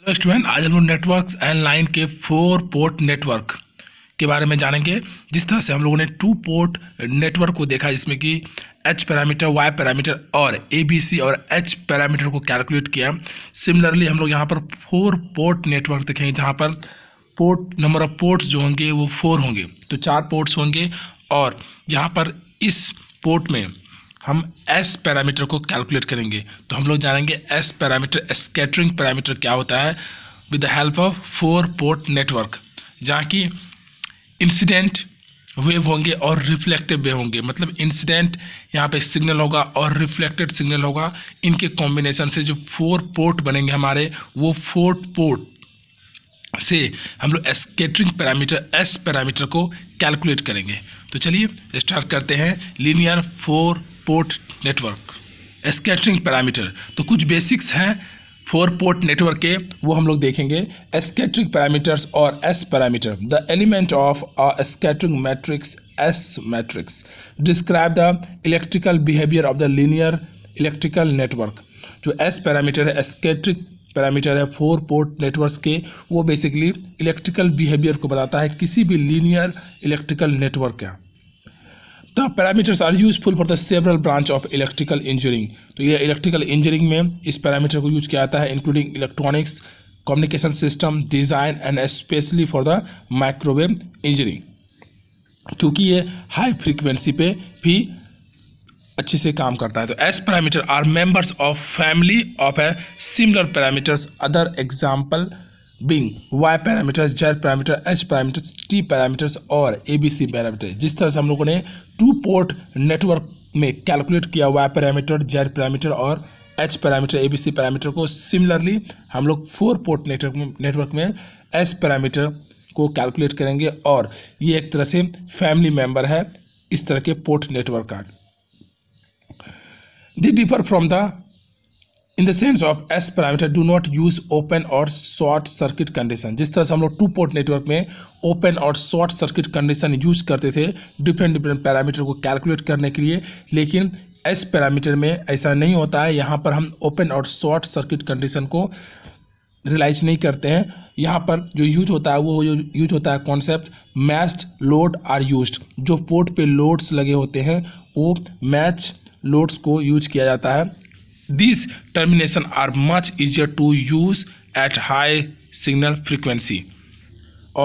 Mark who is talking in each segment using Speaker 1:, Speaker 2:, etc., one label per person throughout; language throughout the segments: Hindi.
Speaker 1: हेलो स्टूडेंट आज हम लोग नेटवर्क एंड लाइन के फोर पोर्ट नेटवर्क के बारे में जानेंगे जिस तरह से हम लोगों ने टू पोर्ट नेटवर्क को देखा जिसमें कि एच पैरामीटर वाई पैरामीटर और ए बी सी और एच पैरामीटर को कैलकुलेट किया सिमिलरली हम लोग यहाँ पर फोर पोर्ट नेटवर्क देखेंगे जहाँ पर पोर्ट नंबर ऑफ पोर्ट्स जो होंगे वो फोर होंगे तो चार पोर्ट्स होंगे और यहाँ पर इस पोर्ट में हम एस पैरामीटर को कैलकुलेट करेंगे तो हम लोग जानेंगे एस पैरामीटर स्केटरिंग पैरामीटर क्या होता है with the help of four port network जहाँ की इंसिडेंट वेव होंगे और रिफ्लेक्टिव वेव होंगे मतलब इंसिडेंट यहाँ पे सिग्नल होगा और रिफ्लेक्टेड सिग्नल होगा इनके कॉम्बिनेशन से जो फोर पोर्ट बनेंगे हमारे वो फोर्थ पोर्ट से हम लोग स्केटरिंग पैरामीटर एस पैरामीटर को कैलकुलेट करेंगे तो चलिए स्टार्ट करते हैं linear four port network scattering parameter तो कुछ बेसिक्स हैं फोर पोर्ट नेटवर्क के वो हम लोग देखेंगे स्केटरिंग पैरामीटर्स और S parameter the element of a scattering matrix S matrix describe the electrical behaviour of the linear electrical network जो एस पैरामीटर है स्केटरिंग पैरामीटर है फोर पोर्ट नेटवर्क्स के वो बेसिकली इलेक्ट्रिकल बिहेवियर को बताता है किसी भी लीनियर इलेक्ट्रिकल नेटवर्क का the parameters are useful for the several branch of electrical engineering तो ये इलेक्ट्रिकल इंजीनियरिंग में इस पैरामीटर को यूज किया जाता है including electronics communication system design and specially for the microwave engineering क्योंकि ये हाई फ्रिक्वेंसी पे भी अच्छे से काम करता है तो S parameter are members of family of a similar parameters other example being Y parameters Z parameter H parameters T parameters और ए बी सी पैरामीटर जिस तरह से हम लोगों ने टू पोर्ट नेटवर्क में कैलकुलेट किया वाई पैरामीटर जेड पैरामीटर और H parameter A B C parameter को सिमिलरली हम लोग फोर पोर्ट नेटवर्क में नेटवर्क में एच पैरामीटर को कैलकुलेट करेंगे और ये एक तरह से फैमिली मेम्बर है इस तरह के पोर्ट नेटवर्क का They differ from the in the sense of S parameter do not use open और शॉर्ट सर्किट कंडीशन जिस तरह से हम लोग टू पोर्ट नेटवर्क में ओपन और शॉर्ट सर्किट कंडीशन यूज करते थे डिफरेंट डिफरेंट पैरामीटर को कैलकुलेट करने के लिए लेकिन एस पैरामीटर में ऐसा नहीं होता है यहाँ पर हम ओपन और शॉर्ट सर्किट कंडीशन को रिलाइज नहीं करते हैं यहाँ पर जो यूज होता है वो यूज होता है concept matched load are use जो पोर्ट पे लोड्स लगे होते हैं वो मैच लोड्स को यूज किया जाता है this termination are much easier to use at high signal frequency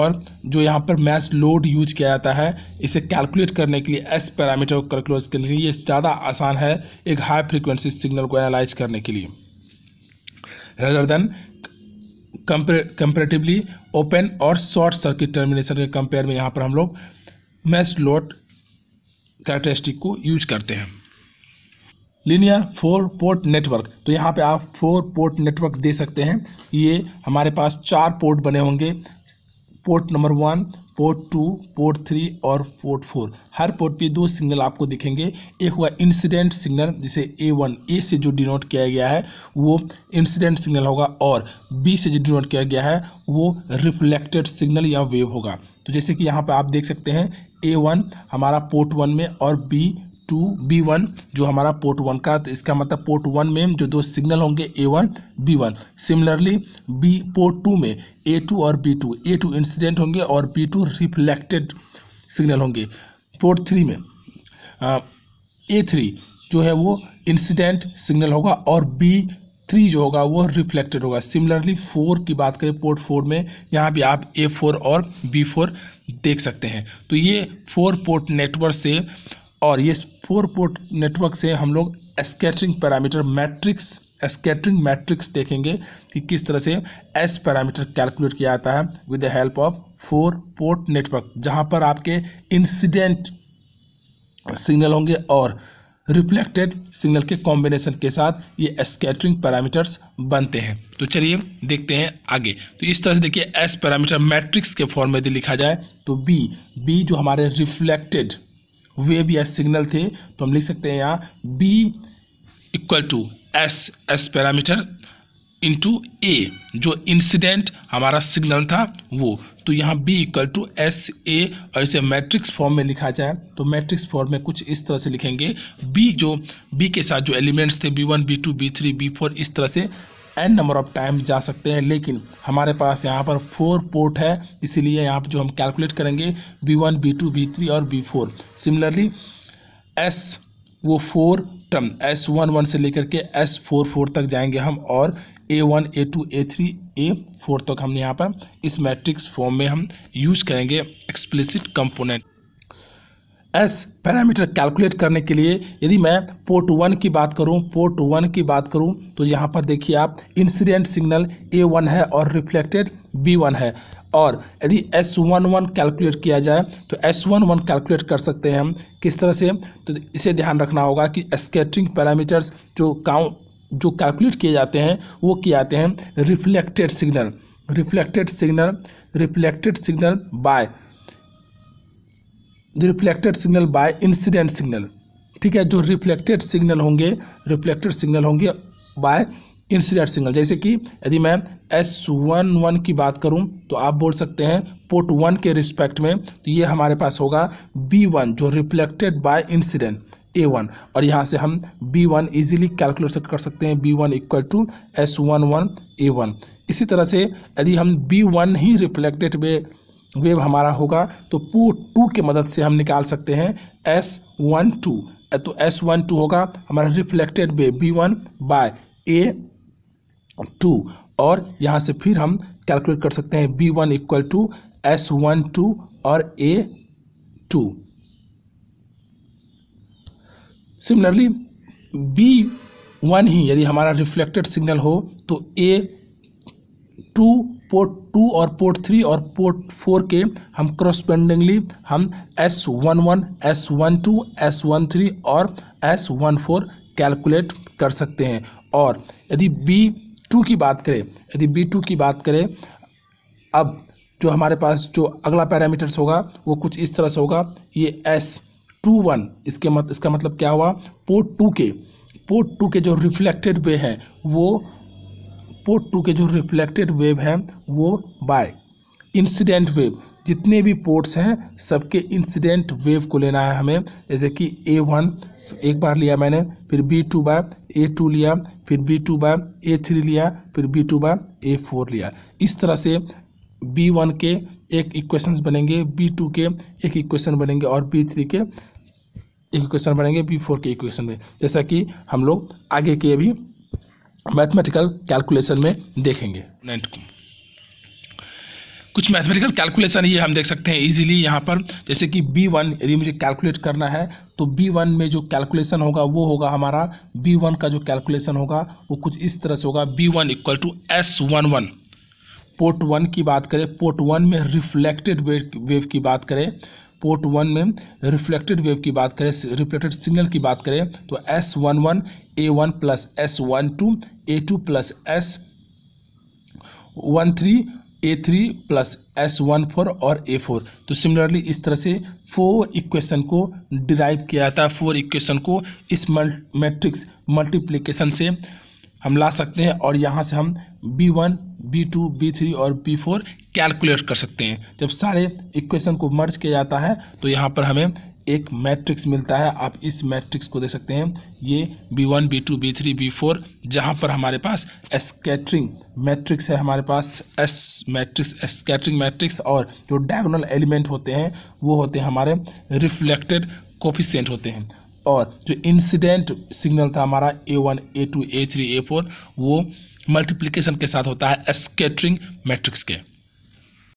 Speaker 1: और जो यहाँ पर मैच लोड यूज किया जाता है इसे कैलकुलेट करने के लिए एस पैरामीटर को कैलकुलेट करने के लिए ये ज़्यादा आसान है एक हाई फ्रीक्वेंसी सिग्नल को एनालाइज करने के लिए रदर देन कंपेरेटिवली ओपन और शॉर्ट सर्किट टर्मिनेशन के कंपेयर में यहाँ पर हम लोग मैच लोड कैरेक्टरिस्टिक को यूज करते हैं लीनियर फोर पोर्ट नेटवर्क तो यहाँ पे आप फोर पोर्ट नेटवर्क दे सकते हैं ये हमारे पास चार पोर्ट बने होंगे port number one port two port three और पोर्ट फोर हर पोर्ट पे दो सिग्नल आपको दिखेंगे एक हुआ इंसिडेंट सिग्नल जिसे ए वन ए से जो डिनोट किया गया है वो इंसिडेंट सिग्नल होगा और बी से जो डिनोट किया गया है वो रिफ्लेक्टेड सिग्नल या वेव होगा तो जैसे कि यहाँ पर आप देख सकते हैं ए वन हमारा पोर्ट वन में और बी टू बी वन जो हमारा पोर्ट वन का तो इसका मतलब पोर्ट वन में जो दो सिग्नल होंगे A one B one similarly B port two में ए टू और B two A two incident होंगे और बी टू रिफ्लेक्टेड सिग्नल होंगे पोर्ट थ्री में ए थ्री जो है वो इंसिडेंट सिग्नल होगा और बी थ्री जो होगा वो रिफ्लेक्टेड होगा सिमिलरली फोर की बात करें पोर्ट फोर में यहाँ भी आप ए फोर और बी फोर देख सकते हैं तो ये फोर पोर्ट नेटवर्क से और ये फोर पोर्ट नेटवर्क से हम लोग scattering parameter matrix scattering matrix देखेंगे कि किस तरह से एस पैरामीटर कैलकुलेट किया जाता है with the help of four port network जहां पर आपके इंसिडेंट सिग्नल होंगे और रिफ्लेक्टेड सिग्नल के कॉम्बिनेशन के साथ ये स्केटरिंग पैरामीटर्स बनते हैं तो चलिए देखते हैं आगे तो इस तरह से देखिए एस पैरामीटर मैट्रिक्स के फॉर्म में यदि लिखा जाए तो बी बी जो हमारे रिफ्लेक्टेड वेव या सिग्नल थे तो हम लिख सकते हैं यहाँ B equal to S S parameter into A जो इंसिडेंट हमारा सिग्नल था वो तो यहाँ B equal to S A और इसे मैट्रिक्स फॉर्म में लिखा जाए तो मैट्रिक्स फॉर्म में कुछ इस तरह से लिखेंगे बी जो बी के साथ जो एलिमेंट्स थे B one B two B three B four इस तरह से एन नंबर ऑफ टाइम जा सकते हैं लेकिन हमारे पास यहाँ पर फोर पोर्ट है इसीलिए यहाँ पर जो हम कैलकुलेट करेंगे B one B two B three और बी फोर सिमिलरली एस वो four term S one one से लेकर के एस फोर फोर तक जाएंगे हम और A one A two A three A four तक हम यहाँ पर इस मैट्रिक्स फॉर्म में हम यूज करेंगे explicit component S parameter calculate करने के लिए यदि मैं पोर्ट वन की बात करूं पोर्ट वन की बात करूं तो यहाँ पर देखिए आप इंसिडेंट सिग्नल ए वन है और रिफ्लेक्टेड बी वन है और यदि एस वन वन कैलकुलेट किया जाए तो एस वन वन कैलकुलेट कर सकते हैं हम किस तरह से तो इसे ध्यान रखना होगा कि स्केटरिंग पैरामीटर्स जो काउंट जो कैलकुलेट किए जाते हैं वो किए जाते हैं reflected signal reflected signal reflected signal by the reflected signal by incident signal ठीक है जो रिफ्लेक्टेड सिग्नल होंगे रिफ्लेक्टेड सिग्नल होंगे बाय इंसिडेंट सिग्नल जैसे कि यदि मैं एस वन वन की बात करूं तो आप बोल सकते हैं पोर्ट वन के रिस्पेक्ट में तो ये हमारे पास होगा बी वन जो reflected by incident A one और यहाँ से हम बी वन ईजिली कैलकुलेट कर सकते हैं B one equal to S one one A one इसी तरह से यदि हम बी वन ही रिफ्लेक्टेड में वेव हमारा होगा तो पू टू के मदद से हम निकाल सकते हैं एस वन टू तो एस वन टू होगा हमारा reflected wave B one by A two और यहाँ से फिर हम कैलकुलेट कर सकते हैं B one equal to S one two और A two similarly B one ही यदि हमारा रिफ्लेक्टेड सिग्नल हो तो ए टू पोर्ट टू और पोर्ट थ्री और पोर्ट फोर के हम क्रॉसपेंडिंगली हम S one one S one two S one three और एस वन फोर कैलकुलेट कर सकते हैं और यदि बी टू की बात करें यदि बी टू की बात करें अब जो हमारे पास जो अगला पैरामीटर्स होगा वो कुछ इस तरह से होगा ये एस टू वन इसके मत इसका मतलब क्या हुआ पोर्ट टू के पोर्ट टू के जो रिफ्लेक्टेड वे हैं वो पोर्ट टू के जो रिफ्लेक्टेड वेव हैं वो बाय इंसिडेंट वेव जितने भी पोर्ट्स हैं सबके इंसिडेंट वेव को लेना है हमें जैसे कि ए वन एक बार लिया मैंने फिर B two by A two लिया फिर B two by A three लिया फिर B two by A four लिया इस तरह से बी वन के एक इक्वेशंस बनेंगे बी टू के एक इक्वेशन बनेंगे और बी थ्री के एक इक्वेशन बनेंगे बी फोर के इक्वेशन में जैसा कि हम लोग आगे के भी मैथमेटिकल कैलकुलेशन में देखेंगे कुछ मैथमेटिकल कैलकुलेशन ये हम देख सकते हैं इजीली यहाँ पर जैसे कि बी वन यदि मुझे कैलकुलेट करना है तो बी वन में जो कैलकुलेशन होगा वो होगा हमारा बी वन का जो कैलकुलेशन होगा वो कुछ इस तरह से होगा B one equal to S one one port one की बात करें पोर्ट वन में रिफ्लेक्टेड वेव की बात करें पोर्ट वन में रिफ्लेक्टेड वेव की बात करें रिफ्लेक्टेड सिग्नल की बात करें तो S one one A one plus S one two A two plus S one three A three plus S one four और ए फोर तो सिमिलरली इस तरह से फोर इक्वेशन को डिराइव किया जाता है फोर इक्वेशन को इस मैट्रिक्स मल्टीप्लीकेशन से हम ला सकते हैं और यहाँ से हम B one B two B three और बी फोर कैलकुलेट कर सकते हैं जब सारे इक्वेशन को मर्ज किया जाता है तो यहाँ पर हमें एक मैट्रिक्स मिलता है आप इस मैट्रिक्स को देख सकते हैं ये B one B two B three B four जहाँ पर हमारे पास स्कैटरिंग मैट्रिक्स है हमारे पास एस मैट्रिक्स स्कैटरिंग मैट्रिक्स और जो डायगोनल एलिमेंट होते हैं वो होते हैं हमारे रिफ्लेक्टेड कोफिशेंट होते हैं और जो इंसिडेंट सिग्नल था हमारा A one A two A three A four वो मल्टीप्लीकेशन के साथ होता है स्केटरिंग मैट्रिक्स के